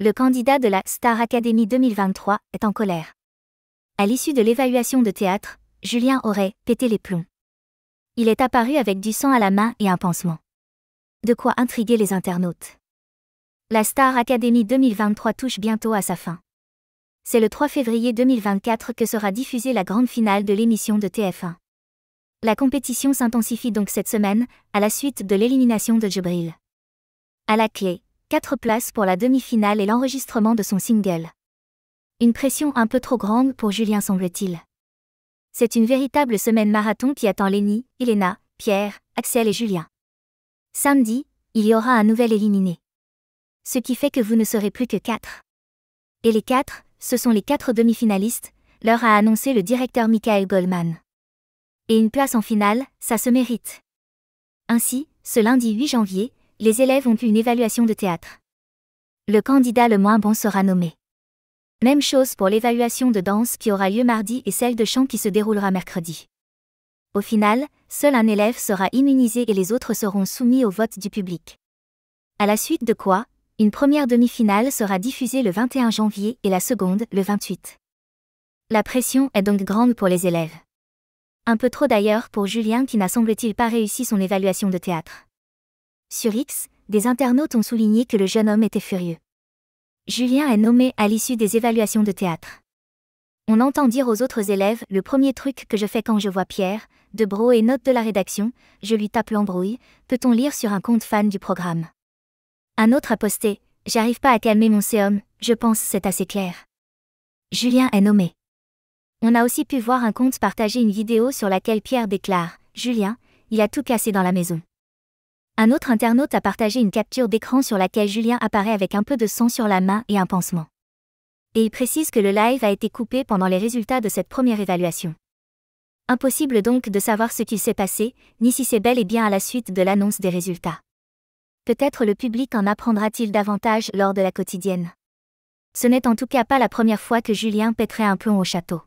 le candidat de la Star Academy 2023 est en colère. À l'issue de l'évaluation de théâtre, Julien aurait pété les plombs. Il est apparu avec du sang à la main et un pansement. De quoi intriguer les internautes. La Star Academy 2023 touche bientôt à sa fin. C'est le 3 février 2024 que sera diffusée la grande finale de l'émission de TF1. La compétition s'intensifie donc cette semaine, à la suite de l'élimination de Jibril. À la clé, Quatre places pour la demi-finale et l'enregistrement de son single. Une pression un peu trop grande pour Julien semble-t-il. C'est une véritable semaine marathon qui attend Lenny, Elena, Pierre, Axel et Julien. Samedi, il y aura un nouvel éliminé. Ce qui fait que vous ne serez plus que quatre. Et les quatre, ce sont les quatre demi-finalistes, leur a annoncé le directeur Michael Goldman. Et une place en finale, ça se mérite. Ainsi, ce lundi 8 janvier, les élèves ont eu une évaluation de théâtre. Le candidat le moins bon sera nommé. Même chose pour l'évaluation de danse qui aura lieu mardi et celle de chant qui se déroulera mercredi. Au final, seul un élève sera immunisé et les autres seront soumis au vote du public. À la suite de quoi, une première demi-finale sera diffusée le 21 janvier et la seconde le 28. La pression est donc grande pour les élèves. Un peu trop d'ailleurs pour Julien qui n'a semble-t-il pas réussi son évaluation de théâtre. Sur X, des internautes ont souligné que le jeune homme était furieux. Julien est nommé à l'issue des évaluations de théâtre. On entend dire aux autres élèves le premier truc que je fais quand je vois Pierre, de bro et note de la rédaction, je lui tape l'embrouille, peut-on lire sur un compte fan du programme. Un autre a posté J'arrive pas à calmer mon séum, je pense c'est assez clair. Julien est nommé. On a aussi pu voir un compte partager une vidéo sur laquelle Pierre déclare Julien, il a tout cassé dans la maison. Un autre internaute a partagé une capture d'écran sur laquelle Julien apparaît avec un peu de sang sur la main et un pansement. Et il précise que le live a été coupé pendant les résultats de cette première évaluation. Impossible donc de savoir ce qu'il s'est passé, ni si c'est bel et bien à la suite de l'annonce des résultats. Peut-être le public en apprendra-t-il davantage lors de la quotidienne. Ce n'est en tout cas pas la première fois que Julien pèterait un plomb au château.